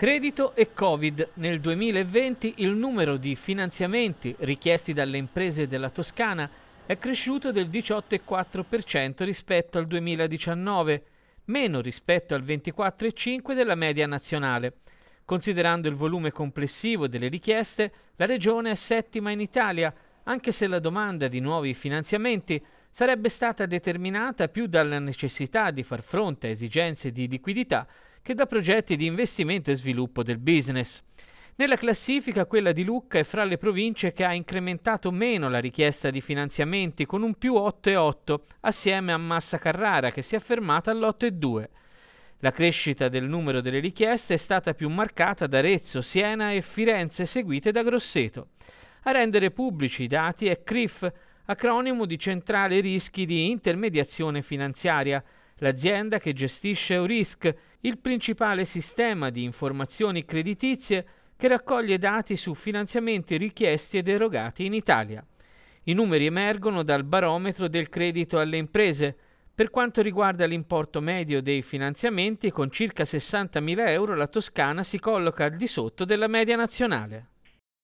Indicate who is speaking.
Speaker 1: Credito e Covid. Nel 2020 il numero di finanziamenti richiesti dalle imprese della Toscana è cresciuto del 18,4% rispetto al 2019, meno rispetto al 24,5% della media nazionale. Considerando il volume complessivo delle richieste, la regione è settima in Italia, anche se la domanda di nuovi finanziamenti sarebbe stata determinata più dalla necessità di far fronte a esigenze di liquidità che da progetti di investimento e sviluppo del business. Nella classifica quella di Lucca è fra le province che ha incrementato meno la richiesta di finanziamenti con un più 8,8 assieme a Massa Carrara che si è fermata all'8,2. La crescita del numero delle richieste è stata più marcata da Arezzo, Siena e Firenze seguite da Grosseto. A rendere pubblici i dati è CRIF, acronimo di Centrale Rischi di Intermediazione Finanziaria, l'azienda che gestisce Eurisk, il principale sistema di informazioni creditizie che raccoglie dati su finanziamenti richiesti ed erogati in Italia. I numeri emergono dal barometro del credito alle imprese. Per quanto riguarda l'importo medio dei finanziamenti, con circa 60.000 euro la Toscana si colloca al di sotto della media nazionale.